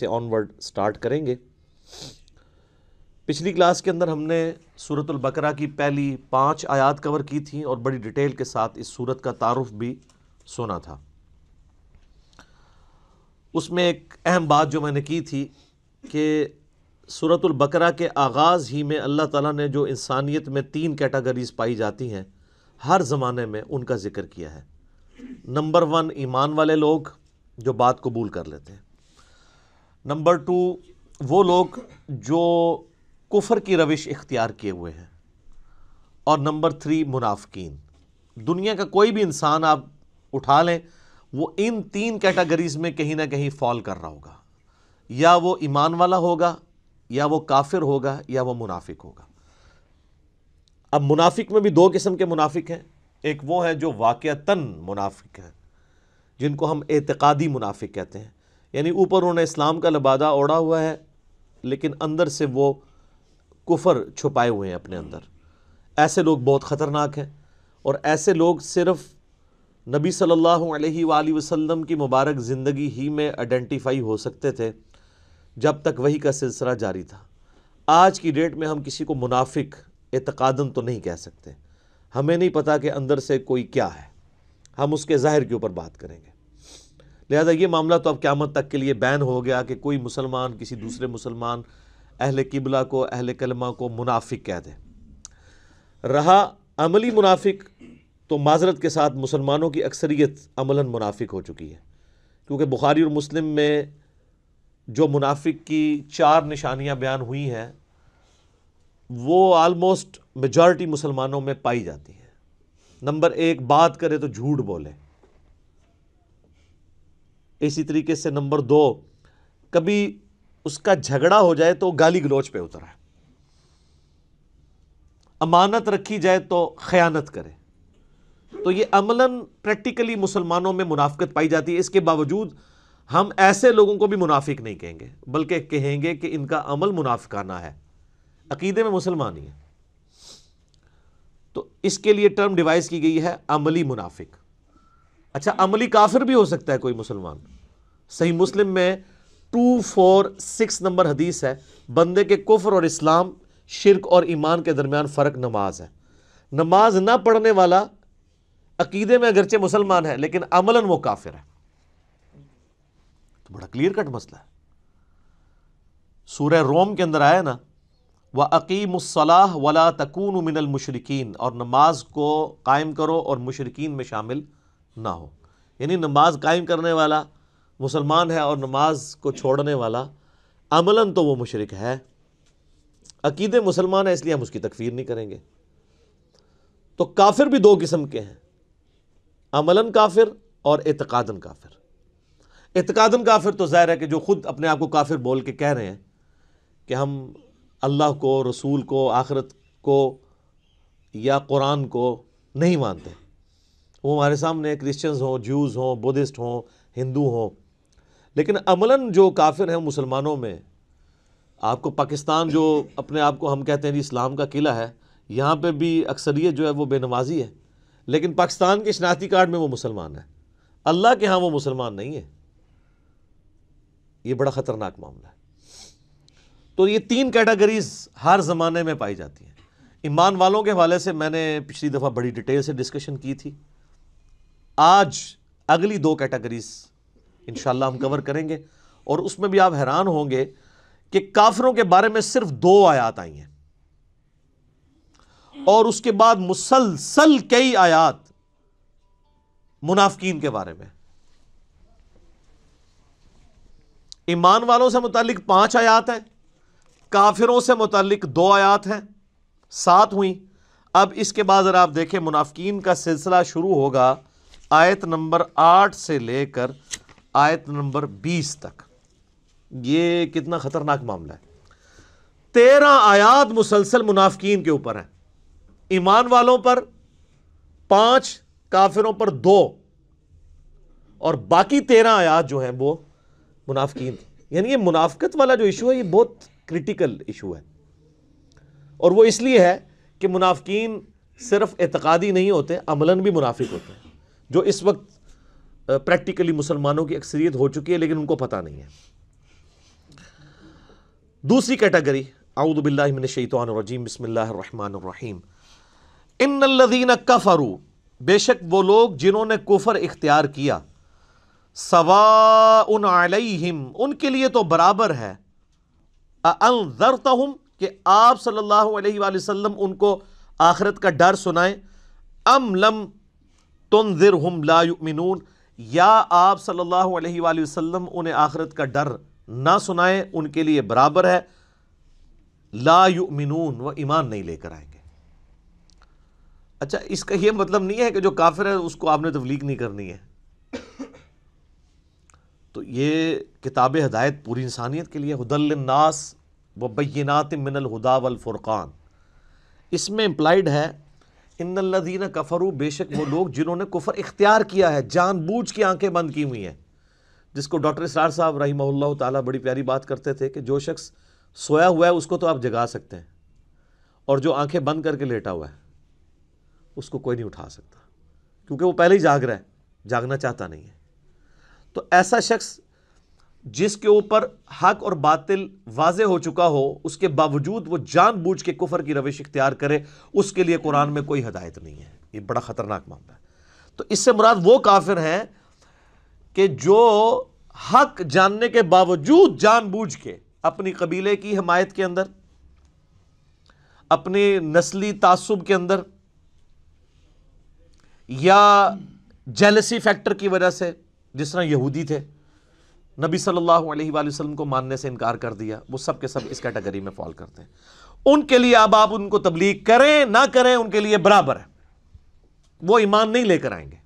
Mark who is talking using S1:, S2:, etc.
S1: से onward start करेंगे पिछली क्लास के अंदर हमने सूरत बकरा की पहली पांच आयात कवर की थी और बड़ी डिटेल के साथ इस सूरत का तारुफ भी सुना था उसमें एक अहम बात जो मैंने की थी कि सूरत बकरा के आगाज़ ही में अल्लाह ताला ने जो इंसानियत में तीन कैटेगरीज पाई जाती हैं हर ज़माने में उनका ज़िक्र किया है नंबर वन ईमान वाले लोग जो बात कबूल कर लेते हैं नंबर टू वो लोग जो कुफर की रविश इख्तियार किए हुए हैं और नंबर थ्री मुनाफकिन दुनिया का कोई भी इंसान आप उठा लें वो इन तीन कैटेगरीज में कहीं ना कहीं फॉल कर रहा होगा या वो ईमान वाला होगा या वो काफिर होगा या वो मुनाफिक होगा अब मुनाफिक में भी दो किस्म के मुनाफिक हैं एक वो है जो वाक़ता मुनाफिक हैं जिनको हम एतकादी मुनाफिक कहते हैं यानी ऊपर उन्होंने इस्लाम का लबादा ओढ़ा हुआ है लेकिन अंदर से वो कुफर छुपाए हुए हैं अपने अंदर ऐसे लोग बहुत ख़तरनाक हैं और ऐसे लोग सिर्फ नबी सल्लल्लाहु अलैहि वसल्लम की मुबारक ज़िंदगी ही में आइडेंटिफाई हो सकते थे जब तक वही का सिलसिला जारी था आज की डेट में हम किसी को मुनाफिक एतकादन तो नहीं कह सकते हमें नहीं पता कि अंदर से कोई क्या है हम उसके ज़ाहिर के ऊपर बात करेंगे लिहाजा ये मामला तो अब क्यामत तक के लिए बैन हो गया कि कोई मुसलमान किसी दूसरे मुसलमान अहल किबला को अहल कलमा को मुनाफिक कह दे रहा अमली मुनाफिक तो माजरत के साथ मुसलमानों की अक्सरियत अमला मुनाफिक हो चुकी है क्योंकि बुखारी और मुस्लिम में जो मुनाफिक की चार निशानियां बयान हुई हैं वो आलमोस्ट मेजॉरिटी मुसलमानों में पाई जाती हैं नंबर एक बात करे तो झूठ बोले इसी तरीके से नंबर दो कभी उसका झगड़ा हो जाए तो गाली गलोच पे उतरा अमानत रखी जाए तो ख़यानत करे तो ये अमलन प्रैक्टिकली मुसलमानों में मुनाफ़त पाई जाती है इसके बावजूद हम ऐसे लोगों को भी मुनाफिक नहीं कहेंगे बल्कि कहेंगे कि इनका अमल मुनाफिकाना है अकीदे में मुसलमान ही है तो इसके लिए टर्म डिवाइस की गई है अमली मुनाफिक अच्छा अमली काफिर भी हो सकता है कोई मुसलमान सही मुस्लिम में टू फोर सिक्स नंबर हदीस है बंदे के कुफर और इस्लाम शिरक और ईमान के दरमियान फ़र्क नमाज है नमाज ना पढ़ने वाला अकीदे में अगरचे मुसलमान है लेकिन अमलन वो काफिर है तो बड़ा क्लियर कट मसला है सूर्य रोम के अंदर आया ना व अकीमसलाह वला तकून मिनल मुशरकिन और नमाज को कायम करो और मुशरकिन में शामिल ना हो यानी नमाज कायम करने वाला मुसलमान है और नमाज को छोड़ने वाला अमला तो वो मुशरक है अकीदे मुसलमान है इसलिए हम उसकी तकफीर नहीं करेंगे तो काफिर भी दो किस्म के हैं अमला काफिर और एतकादन काफिर एतकादन काफिर तो ज़ाहिर है कि जो ख़ुद अपने आप को काफिर बोल के कह रहे हैं कि हम अल्लाह को रसूल को आखरत को या कुरान को नहीं मानते वो हमारे सामने क्रिश्चियंस हों जूस हों बुद्धिस्ट हों हिंदू हों लेकिन अमलन जो काफिर हैं मुसलमानों में आपको पाकिस्तान जो अपने आप को हम कहते हैं जी इस्लाम का किला है यहाँ पे भी अक्सरियत जो है वो बेनवाजी है लेकिन पाकिस्तान के शनाती कार्ड में वो मुसलमान है अल्लाह के यहाँ वो मुसलमान नहीं है ये बड़ा ख़तरनाक मामला है तो ये तीन कैटेगरीज हर ज़माने में पाई जाती हैं ईमान वालों के हवाले से मैंने पिछली दफ़ा बड़ी डिटेल से डिस्कशन की थी आज अगली दो कैटेगरीज़ इन हम कवर करेंगे और उसमें भी आप हैरान होंगे कि काफिरों के बारे में सिर्फ दो आयात आई हैं और उसके बाद मुसलसल कई आयात मुनाफकिन के बारे में ईमान वालों से मुतलिक पांच आयात हैं काफिरों से मुतलिक दो आयात हैं सात हुई अब इसके बाद अगर आप देखें मुनाफकिन का सिलसिला शुरू होगा आयत नंबर आठ से लेकर आयत नंबर बीस तक ये कितना ख़तरनाक मामला है तेरह आयात मुसलसल मुनाफिकीन के ऊपर है ईमान वालों पर पांच काफिरों पर दो और बाकी तेरह आयात जो हैं वो मुनाफिकीन यानी ये मुनाफकत वाला जो इशू है ये बहुत क्रिटिकल इशू है और वो इसलिए है कि मुनाफकिन सिर्फ एतकादी नहीं होते अमलन भी मुनाफिक होते हैं जो इस वक्त प्रैक्टिकली मुसलमानों की अक्सरियत हो चुकी है लेकिन उनको पता नहीं है दूसरी कैटेगरी आउदबिल्लाशैतरजीम बसमीम इन लदीन का फारू बेशक वो लोग जिन्होंने कुफर इख्तियार किया सवा उन अलैहिम उनके लिए तो बराबर है हम कि आप सल्लल्लाहु अलैहि वसल्लम उनको आखरत का डर सुनाएं अम लम तुम ला युमिनून या आप सल्लल्लाहु अलैहि वसल्लम उन्हें आखिरत का डर ना सुनाएं उनके लिए बराबर है ला युमिनून वह ईमान नहीं लेकर आएंगे अच्छा इसका यह मतलब नहीं है कि जो काफिर है उसको आपने तबलीग नहीं करनी है तो ये किताब हदायत पूरी इंसानियत के लिए हदलनास व बैनात मिनल हुदा वलफ़ुरक़ान इसमें इम्प्लाइड है इन्नल्लजीन कफरू बेशक वो लोग जिन्होंने कुफर इख्तियार किया है जानबूझ की आंखें बंद की हुई हैं जिसको डॉक्टर इसरार साहब रही ताला बड़ी प्यारी बात करते थे कि जो शख्स सोया हुआ है उसको तो आप जगा सकते हैं और जो आंखें बंद करके लेटा हुआ है उसको कोई नहीं उठा सकता क्योंकि वो पहले ही जाग रहा है जागना चाहता नहीं है तो ऐसा शख्स जिसके ऊपर हक और बातिल वाज हो चुका हो उसके बावजूद वो जानबूझ के कुफर की रविश इख्तियार करे उसके लिए कुरान में कोई हदायत नहीं है ये बड़ा ख़तरनाक मामला है तो इससे मुराद वो काफिर हैं कि जो हक जानने के बावजूद जानबूझ के अपनी कबीले की हमायत के अंदर अपने नस्ली तासुब के अंदर या जेलसी फैक्टर की वजह से जिस तरह यहूदी थे नबी सल्लल्लाहु अलैहि वसल्लम को मानने से इनकार कर दिया वो सब के सब इस कैटेगरी में फॉल करते हैं उनके लिए अब आप उनको तबलीग करें ना करें उनके लिए बराबर है वो ईमान नहीं लेकर आएंगे